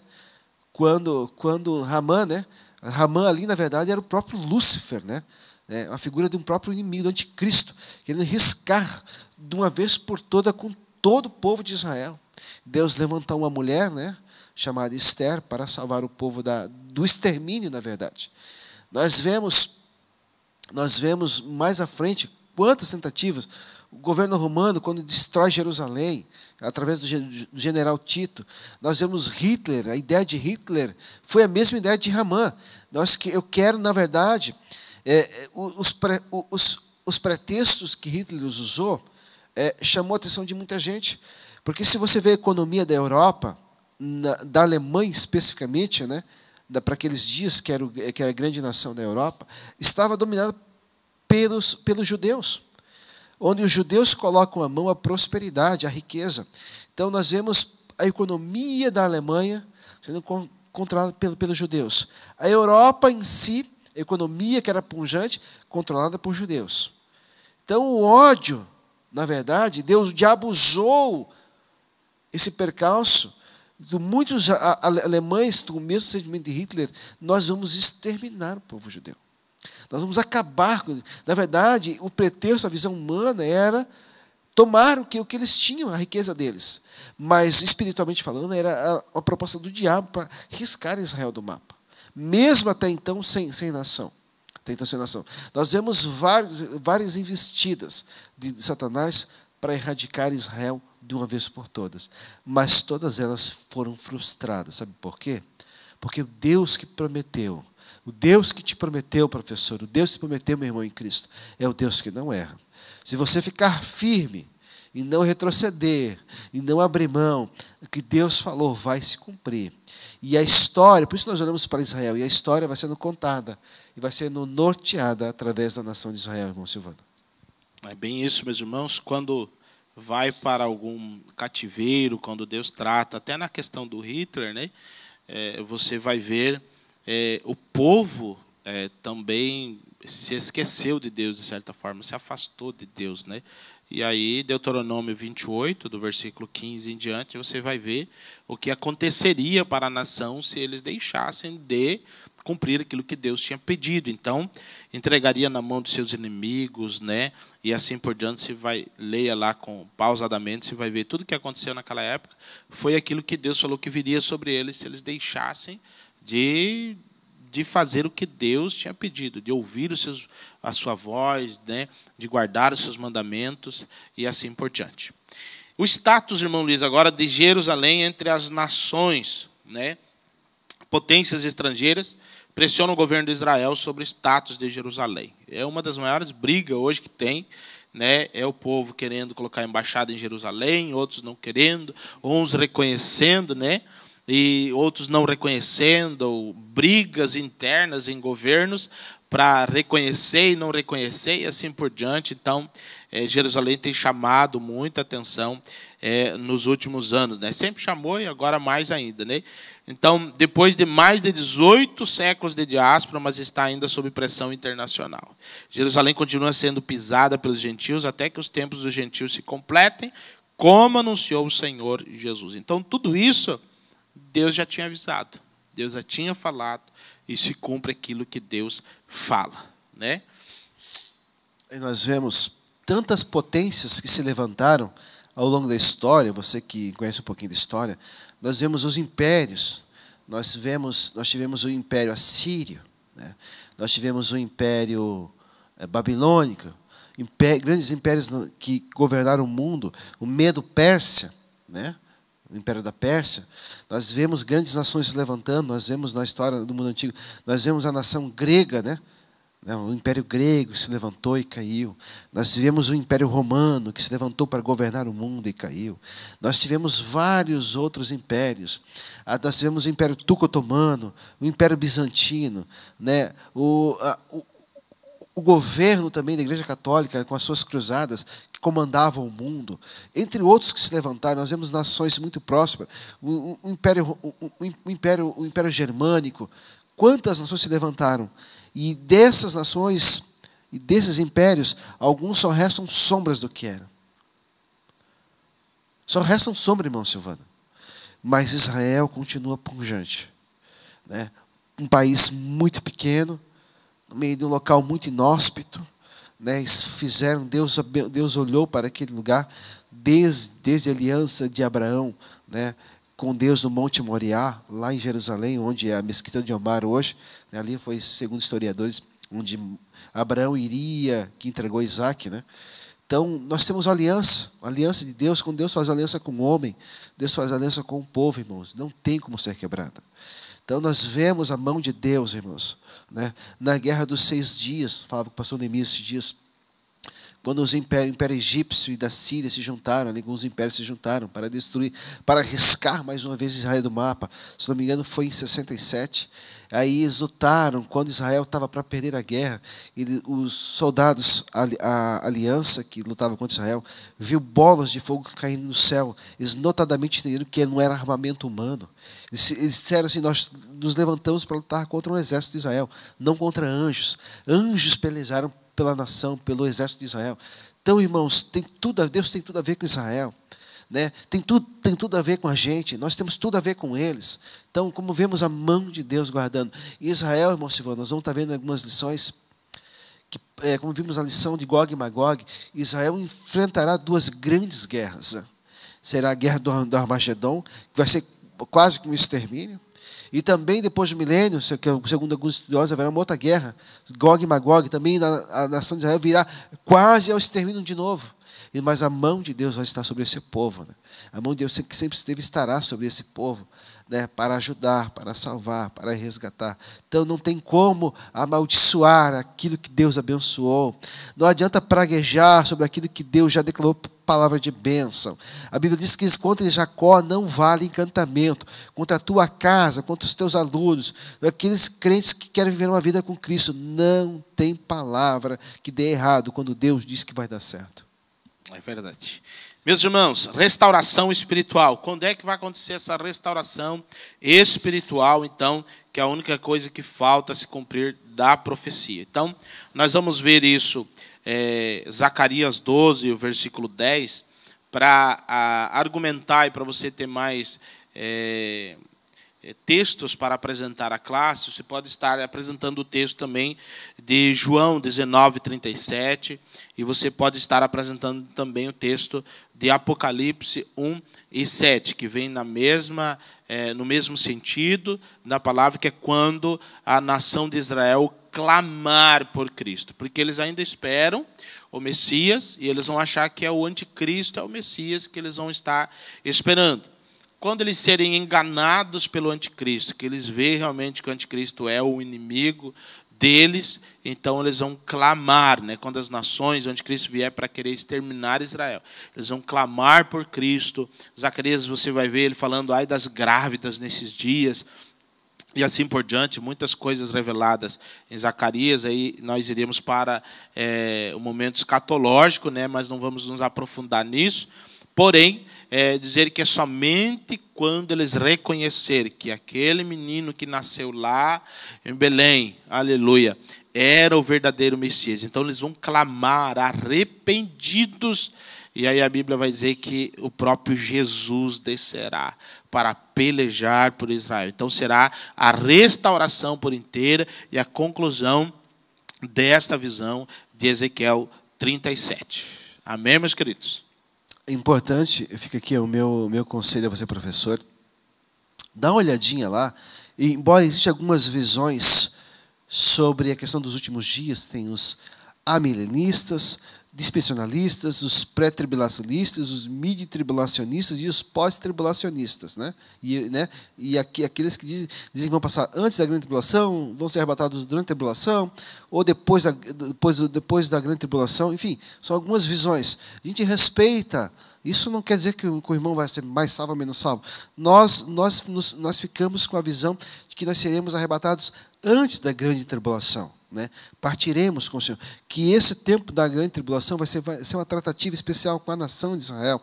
quando quando Ramã, né, Ramã ali, na verdade, era o próprio Lúcifer, né? É a figura de um próprio inimigo, do anticristo, querendo riscar de uma vez por toda com todo o povo de Israel. Deus levantou uma mulher, né, chamada Esther, para salvar o povo da, do extermínio, na verdade. Nós vemos, nós vemos mais à frente quantas tentativas o governo romano, quando destrói Jerusalém, através do general Tito. Nós vemos Hitler, a ideia de Hitler foi a mesma ideia de Ramã. Nós que eu quero, na verdade, é, os, pre, os, os, pretextos que Hitler usou é, chamou a atenção de muita gente, porque se você vê a economia da Europa, na, da Alemanha especificamente, né, para aqueles dias que era, o, que era a grande nação da Europa, estava dominada pelos, pelos judeus onde os judeus colocam a mão à prosperidade, à riqueza. Então nós vemos a economia da Alemanha sendo controlada pelos judeus. A Europa em si, a economia que era punjante, controlada por judeus. Então o ódio, na verdade, Deus, o esse percalço de muitos alemães, do mesmo sentimento de Hitler, nós vamos exterminar o povo judeu. Nós vamos acabar com. Na verdade, o pretexto, a visão humana era tomar o que, o que eles tinham, a riqueza deles. Mas, espiritualmente falando, era a, a proposta do diabo para riscar Israel do mapa. Mesmo até então, sem, sem nação. Até então, sem nação. Nós vemos vários, várias investidas de Satanás para erradicar Israel de uma vez por todas. Mas todas elas foram frustradas. Sabe por quê? Porque o Deus que prometeu o Deus que te prometeu, professor, o Deus que prometeu, meu irmão em Cristo, é o Deus que não erra. Se você ficar firme e não retroceder, e não abrir mão, o que Deus falou vai se cumprir. E a história, por isso nós olhamos para Israel, e a história vai sendo contada e vai sendo norteada através da nação de Israel, irmão Silvano. É bem isso, meus irmãos, quando vai para algum cativeiro, quando Deus trata, até na questão do Hitler, né? É, você vai ver é, o povo é, também se esqueceu de Deus, de certa forma, se afastou de Deus. Né? E aí, Deuteronômio 28, do versículo 15 em diante, você vai ver o que aconteceria para a nação se eles deixassem de cumprir aquilo que Deus tinha pedido. Então, entregaria na mão dos seus inimigos, né? E assim por diante, você vai leia lá com pausadamente, você vai ver tudo o que aconteceu naquela época, foi aquilo que Deus falou que viria sobre eles se eles deixassem de, de fazer o que Deus tinha pedido, de ouvir os seus, a sua voz, né, de guardar os seus mandamentos e assim por diante. O status, irmão Luiz, agora de Jerusalém entre as nações, né, potências estrangeiras, pressiona o governo de Israel sobre o status de Jerusalém. É uma das maiores brigas hoje que tem. Né? É o povo querendo colocar embaixada em Jerusalém, outros não querendo, uns reconhecendo, né? e outros não reconhecendo, ou brigas internas em governos para reconhecer e não reconhecer e assim por diante. Então, é, Jerusalém tem chamado muita atenção é, nos últimos anos, né? Sempre chamou e agora mais ainda, né? Então, depois de mais de 18 séculos de diáspora, mas está ainda sob pressão internacional. Jerusalém continua sendo pisada pelos gentios até que os tempos dos gentios se completem, como anunciou o Senhor Jesus. Então, tudo isso Deus já tinha avisado, Deus já tinha falado e se cumpre aquilo que Deus fala, né? E nós vemos tantas potências que se levantaram ao longo da história, você que conhece um pouquinho da história, nós vemos os impérios. Nós vemos, nós tivemos o império assírio, né? Nós tivemos o império eh, babilônico, grandes impérios que governaram o mundo, o medo Pérsia, né? do Império da Pérsia, nós vemos grandes nações se levantando, nós vemos na história do mundo antigo, nós vemos a nação grega, né? né? O Império Grego se levantou e caiu. Nós tivemos o Império Romano que se levantou para governar o mundo e caiu. Nós tivemos vários outros impérios. Ah, nós tivemos o Império Turco-Otomano, o Império Bizantino, né? o, a, o, o governo também da Igreja Católica, com as suas cruzadas, comandavam o mundo. Entre outros que se levantaram, nós vemos nações muito prósperas, o, o império, o, o, império, o império germânico. Quantas nações se levantaram? E dessas nações e desses impérios, alguns só restam sombras do que eram. Só restam sombras, irmão Silvana. Mas Israel continua pungente. Né? Um país muito pequeno, no meio de um local muito inóspito, né, fizeram, Deus, Deus olhou para aquele lugar desde, desde a aliança de Abraão né, com Deus no Monte Moriá, lá em Jerusalém, onde é a mesquita de Omar hoje. Né, ali foi, segundo historiadores, onde Abraão iria, que entregou Isaac. Né? Então, nós temos aliança, aliança de Deus, com Deus faz aliança com o homem, Deus faz aliança com o povo, irmãos. Não tem como ser quebrada. Então, nós vemos a mão de Deus, irmãos. Né? Na guerra dos seis dias, falava com o pastor Neemias esses dias, quando os impérios, o império egípcio e da Síria se juntaram, alguns impérios se juntaram para destruir, para arriscar mais uma vez Israel do mapa. Se não me engano, foi em 67 aí exultaram quando Israel estava para perder a guerra. E os soldados, a, aliança que lutava contra Israel, viu bolas de fogo caindo no céu. Eles notadamente entenderam que não era armamento humano. Eles, eles disseram assim: Nós nos levantamos para lutar contra o um exército de Israel, não contra anjos. Anjos pelejaram pela nação, pelo exército de Israel. Então, irmãos, tem tudo a, Deus tem tudo a ver com Israel né? Tem tudo, tem tudo a ver com a gente, nós temos tudo a ver com eles. Então, como vemos a mão de Deus guardando. Israel, irmão Silvão, nós vamos estar tá vendo algumas lições, que, é, como vimos a lição de Gog e Magog, Israel enfrentará duas grandes guerras. Né? Será a guerra do, do Armagedon, que vai ser quase que um extermínio, e também depois do milênio, é segundo alguns estudiosos, haverá uma outra guerra. Gog e Magog, também na, a nação de Israel virá quase ao extermínio de novo. Mas a mão de Deus vai estar sobre esse povo. Né? A mão de Deus que sempre esteve estará sobre esse povo. Né, para ajudar, para salvar, para resgatar. Então não tem como amaldiçoar aquilo que Deus abençoou. Não adianta praguejar sobre aquilo que Deus já declarou palavra de bênção. A Bíblia diz que contra Jacó não vale encantamento, contra a tua casa, contra os teus alunos, aqueles crentes que querem viver uma vida com Cristo. Não tem palavra que dê errado quando Deus diz que vai dar certo. É verdade. Meus irmãos, restauração espiritual. Quando é que vai acontecer essa restauração espiritual, então, que é a única coisa que falta se cumprir da profecia? Então, nós vamos ver isso, é, Zacarias 12, o versículo 10, para argumentar e para você ter mais é, é textos para apresentar à classe, você pode estar apresentando o texto também de João 19, 37 e você pode estar apresentando também o texto de Apocalipse 1 e 7, que vem na mesma, é, no mesmo sentido da palavra, que é quando a nação de Israel clamar por Cristo. Porque eles ainda esperam o Messias e eles vão achar que é o anticristo, é o Messias que eles vão estar esperando quando eles serem enganados pelo anticristo, que eles veem realmente que o anticristo é o inimigo deles, então eles vão clamar, né? quando as nações onde Cristo vier para querer exterminar Israel, eles vão clamar por Cristo. Zacarias, você vai ver ele falando, ai das grávidas nesses dias, e assim por diante, muitas coisas reveladas em Zacarias. Aí nós iremos para é, o momento escatológico, né? mas não vamos nos aprofundar nisso. Porém, é dizer que é somente quando eles reconhecerem que aquele menino que nasceu lá em Belém, aleluia, era o verdadeiro Messias. Então eles vão clamar arrependidos. E aí a Bíblia vai dizer que o próprio Jesus descerá para pelejar por Israel. Então será a restauração por inteira e a conclusão desta visão de Ezequiel 37. Amém, meus queridos? é importante, fica aqui o meu, meu conselho a você, professor, dá uma olhadinha lá, e, embora existam algumas visões sobre a questão dos últimos dias, tem os amilenistas, dispensionalistas, os pré-tribulacionistas, os mid-tribulacionistas e os pós-tribulacionistas, né? E, né? e aqui, aqueles que dizem, dizem, que vão passar antes da grande tribulação, vão ser arrebatados durante a tribulação, ou depois da, depois, depois da grande tribulação, enfim, são algumas visões. A gente respeita. Isso não quer dizer que o, que o irmão vai ser mais salvo ou menos salvo. Nós, nós, nós ficamos com a visão de que nós seremos arrebatados antes da grande tribulação. Né? Partiremos com o Senhor. Que esse tempo da grande tribulação vai ser, vai ser uma tratativa especial com a nação de Israel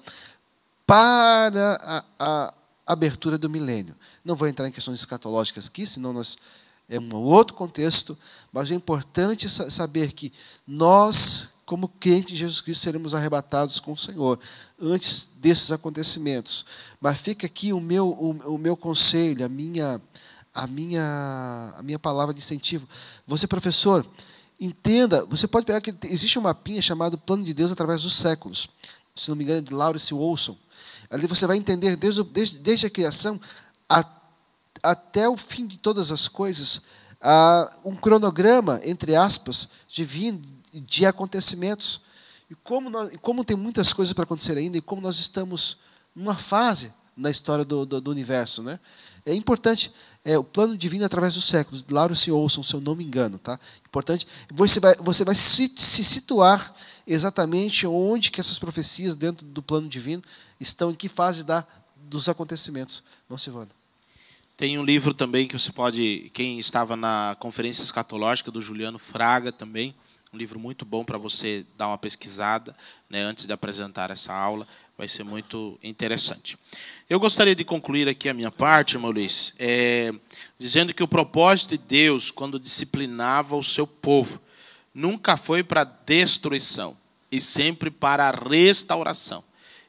para a, a abertura do milênio. Não vou entrar em questões escatológicas aqui, senão nós é um outro contexto, mas é importante saber que nós, como crentes de Jesus Cristo, seremos arrebatados com o Senhor antes desses acontecimentos. Mas fica aqui o meu, o, o meu conselho, a minha, a minha, a minha palavra de incentivo. Você, professor, entenda, você pode pegar que existe um mapinha chamado Plano de Deus através dos séculos, se não me engano, é de Lawrence Wilson. Ali você vai entender desde, desde, desde a criação a, até o fim de todas as coisas, a, um cronograma, entre aspas, divino de acontecimentos. E como, nós, como tem muitas coisas para acontecer ainda, e como nós estamos numa fase na história do, do, do universo, né? É importante é, o plano divino é através dos séculos. Lawrence ouçam, se eu não me engano, tá? Importante. Você vai, você vai se, se situar exatamente onde que essas profecias dentro do plano divino estão, em que fase da, dos acontecimentos. Não se Tem um livro também que você pode, quem estava na conferência escatológica do Juliano Fraga também, um livro muito bom para você dar uma pesquisada, né, antes de apresentar essa aula. Vai ser muito interessante. Eu gostaria de concluir aqui a minha parte, Maurício, é, dizendo que o propósito de Deus, quando disciplinava o seu povo, nunca foi para destruição, e sempre para restauração.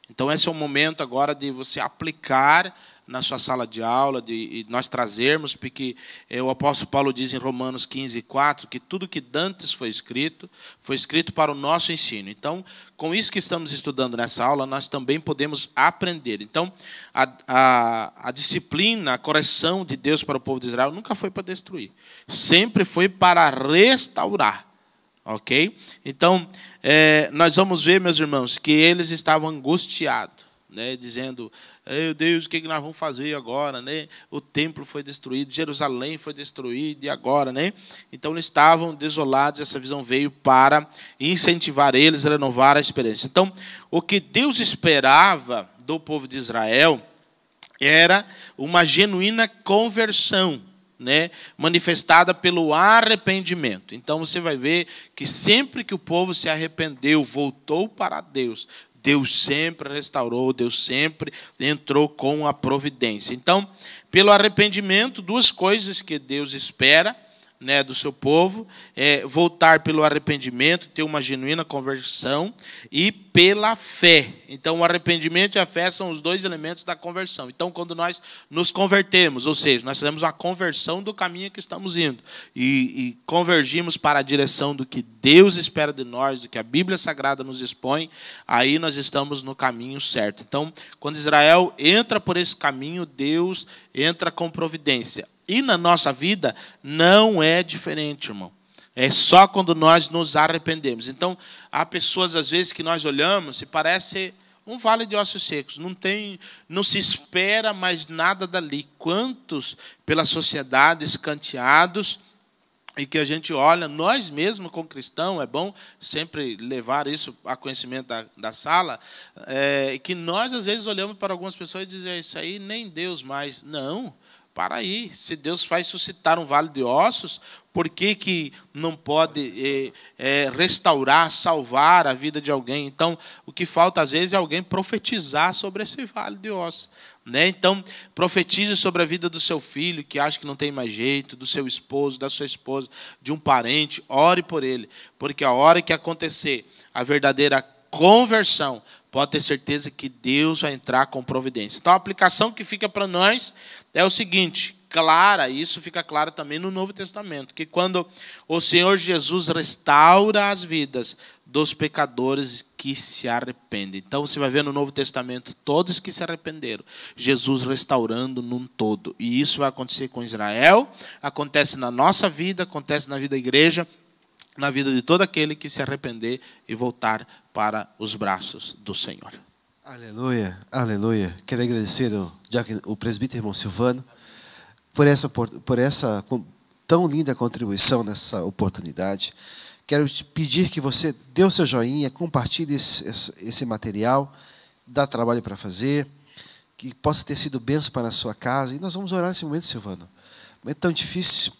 Então, esse é o momento agora de você aplicar na sua sala de aula, de, nós trazermos, porque é, o apóstolo Paulo diz em Romanos 15, 4, que tudo que dantes foi escrito, foi escrito para o nosso ensino. Então, com isso que estamos estudando nessa aula, nós também podemos aprender. Então, a, a, a disciplina, a correção de Deus para o povo de Israel nunca foi para destruir, sempre foi para restaurar. Ok? Então, é, nós vamos ver, meus irmãos, que eles estavam angustiados, né, dizendo: meu Deus, o é que nós vamos fazer agora, né? O templo foi destruído, Jerusalém foi destruída e agora, né? Então eles estavam desolados, essa visão veio para incentivar eles a renovar a experiência. Então, o que Deus esperava do povo de Israel era uma genuína conversão. Né, manifestada pelo arrependimento. Então você vai ver que sempre que o povo se arrependeu, voltou para Deus, Deus sempre restaurou, Deus sempre entrou com a providência. Então, pelo arrependimento, duas coisas que Deus espera né, do seu povo, é, voltar pelo arrependimento, ter uma genuína conversão e pela fé. Então, o arrependimento e a fé são os dois elementos da conversão. Então, quando nós nos convertemos, ou seja, nós fazemos uma conversão do caminho que estamos indo e, e convergimos para a direção do que Deus espera de nós, do que a Bíblia Sagrada nos expõe, aí nós estamos no caminho certo. Então, quando Israel entra por esse caminho, Deus entra com providência e na nossa vida não é diferente, irmão. É só quando nós nos arrependemos. Então, há pessoas às vezes que nós olhamos e parece um vale de ossos secos, não tem, não se espera mais nada dali. Quantos pela sociedade escanteados e que a gente olha, nós mesmos como cristão, é bom sempre levar isso a conhecimento da, da sala, é, que nós às vezes olhamos para algumas pessoas e dizemos, é isso aí nem Deus mais. Não, não para aí, se Deus faz suscitar um vale de ossos, por que, que não pode é, é, restaurar, salvar a vida de alguém? Então, o que falta às vezes é alguém profetizar sobre esse vale de ossos. Né? Então, profetize sobre a vida do seu filho, que acha que não tem mais jeito, do seu esposo, da sua esposa, de um parente, ore por ele, porque a hora que acontecer a verdadeira conversão, pode ter certeza que Deus vai entrar com providência. Então a aplicação que fica para nós é o seguinte, clara, isso fica claro também no Novo Testamento, que quando o Senhor Jesus restaura as vidas dos pecadores que se arrependem. Então você vai ver no Novo Testamento todos que se arrependeram, Jesus restaurando num todo. E isso vai acontecer com Israel, acontece na nossa vida, acontece na vida da igreja, na vida de todo aquele que se arrepender e voltar para os braços do Senhor. Aleluia, aleluia. Quero agradecer o, o presbítero irmão Silvano por essa, por essa tão linda contribuição nessa oportunidade. Quero te pedir que você dê o seu joinha, compartilhe esse, esse material, dá trabalho para fazer, que possa ter sido benção para a sua casa. E nós vamos orar nesse momento, Silvano. Um momento tão difícil,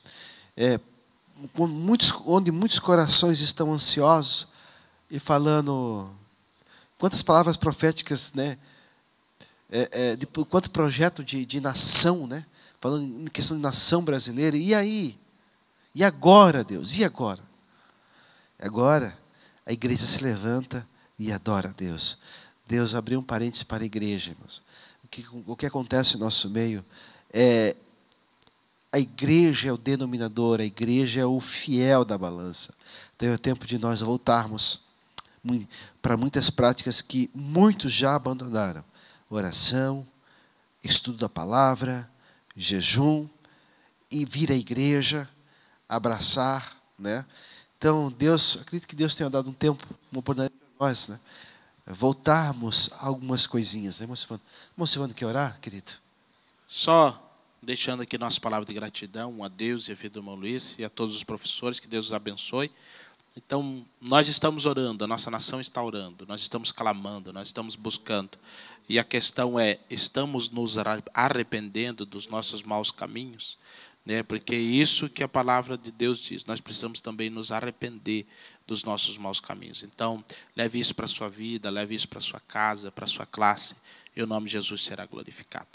é, muitos, onde muitos corações estão ansiosos e falando quantas palavras proféticas, né? É, é, de, quanto projeto de, de nação, né? Falando em questão de nação brasileira. E aí? E agora, Deus? E agora? Agora a igreja se levanta e adora a Deus. Deus abriu um parênteses para a igreja, irmãos. O que, o que acontece no nosso meio é a igreja é o denominador, a igreja é o fiel da balança. Então é o tempo de nós voltarmos para muitas práticas que muitos já abandonaram: oração, estudo da palavra, jejum, e vir à igreja, abraçar, né? Então, Deus, acredito que Deus tenha dado um tempo, uma oportunidade para nós, né? Voltarmos a algumas coisinhas, né, irmão Silvano? quer orar, querido? Só deixando aqui nossa palavra de gratidão a Deus e a vida do irmão Luiz e a todos os professores, que Deus os abençoe. Então, nós estamos orando, a nossa nação está orando, nós estamos clamando, nós estamos buscando. E a questão é: estamos nos arrependendo dos nossos maus caminhos? Né? Porque é isso que a palavra de Deus diz. Nós precisamos também nos arrepender dos nossos maus caminhos. Então, leve isso para a sua vida, leve isso para a sua casa, para a sua classe, e o nome de Jesus será glorificado.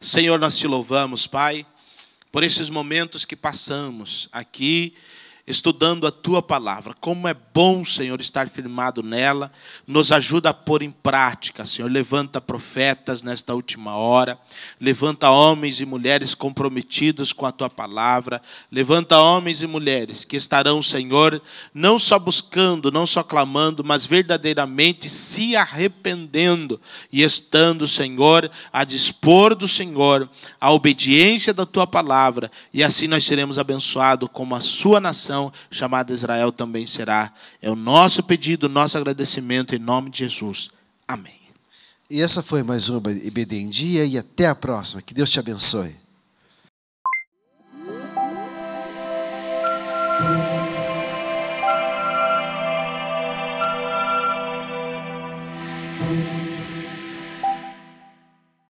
Senhor, nós te louvamos, Pai, por esses momentos que passamos aqui estudando a tua palavra. Como é bom, Senhor, estar firmado nela. Nos ajuda a pôr em prática, Senhor. Levanta profetas nesta última hora. Levanta homens e mulheres comprometidos com a tua palavra. Levanta homens e mulheres que estarão, Senhor, não só buscando, não só clamando, mas verdadeiramente se arrependendo e estando, Senhor, a dispor do Senhor, a obediência da tua palavra. E assim nós seremos abençoados como a sua nação nação chamada Israel também será. É o nosso pedido, nosso agradecimento em nome de Jesus. Amém. E essa foi mais uma EBD em Dia e até a próxima. Que Deus te abençoe.